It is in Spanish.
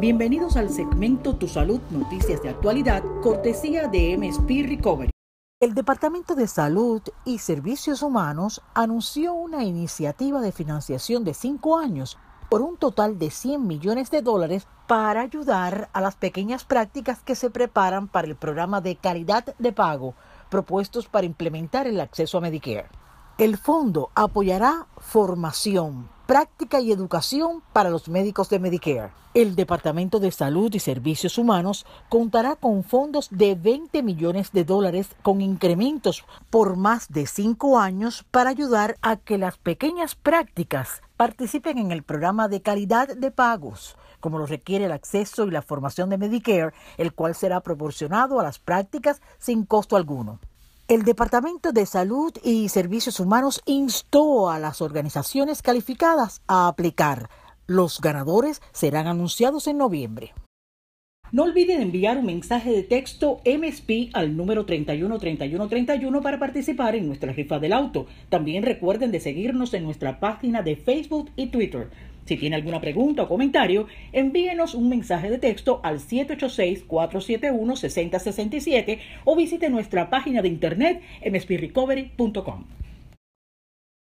Bienvenidos al segmento Tu Salud, Noticias de Actualidad, cortesía de MSP Recovery. El Departamento de Salud y Servicios Humanos anunció una iniciativa de financiación de cinco años por un total de 100 millones de dólares para ayudar a las pequeñas prácticas que se preparan para el programa de calidad de pago propuestos para implementar el acceso a Medicare. El fondo apoyará formación, práctica y educación para los médicos de Medicare. El Departamento de Salud y Servicios Humanos contará con fondos de 20 millones de dólares con incrementos por más de cinco años para ayudar a que las pequeñas prácticas participen en el programa de calidad de pagos como lo requiere el acceso y la formación de Medicare, el cual será proporcionado a las prácticas sin costo alguno. El Departamento de Salud y Servicios Humanos instó a las organizaciones calificadas a aplicar. Los ganadores serán anunciados en noviembre. No olviden enviar un mensaje de texto MSP al número 313131 para participar en nuestra rifa del auto. También recuerden de seguirnos en nuestra página de Facebook y Twitter. Si tiene alguna pregunta o comentario, envíenos un mensaje de texto al 786-471-6067 o visite nuestra página de internet en